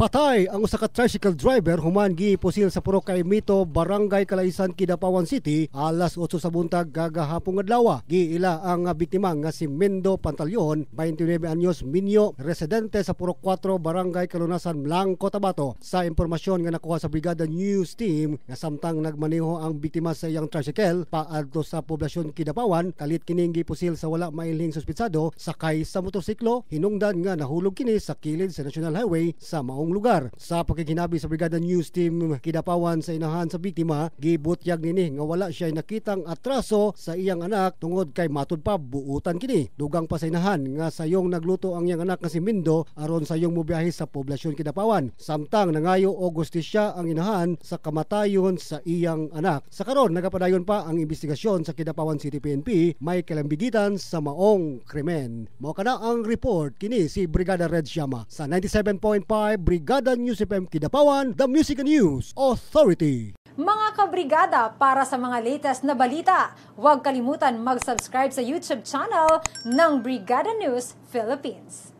Patay ang usa ka tricycle driver human giiposil sa puro kay Mito, Barangay Kalaisan, Kidapawan City alas 8 sa buntag gagahapon adlaw. Giila ang biktima nga si Mendo Pantalyon, 29 anyos, Minyo, residente sa puro 4 Barangay Kalunasan, Blanco, Tabato. Sa impormasyon nga nakuha sa Brigada News Team nga samtang nagmaneho ang biktima sa iyang tricycle paadto sa poblasyon Kidapawan, kalit kining giposil sa wala mailing suspitsado sakay sa motorsiklo, hinungdan nga nahulog kini sa kilid sa National Highway sa maong karong lugar. Sa pakikinabi sa Brigada News Team Kidapawan sa inahan sa biktima, gibutyag nini nga wala siya nakitang atraso sa iyang anak tungod kay matod pa buutan kini. Dugang pa sa inahan nga sayong nagluto ang iyang anak nga si Mindo aron sayong mubiyahe sa poblasyon Kidapawan. Samtang nangayo August siya ang inahan sa kamatayon sa iyang anak. Sa karon nagapadayon pa ang investigasyon sa Kidapawan City PNP may kalambigitan sa maong krimen. Mao kana ang report kini si Brigada Red Shama sa 97.5 Brigada Brigada News FM Kidapawan, The Music News Authority. Mga kabrigada, para sa mga latest na balita, huwag kalimutan mag-subscribe sa YouTube channel ng Brigada News Philippines.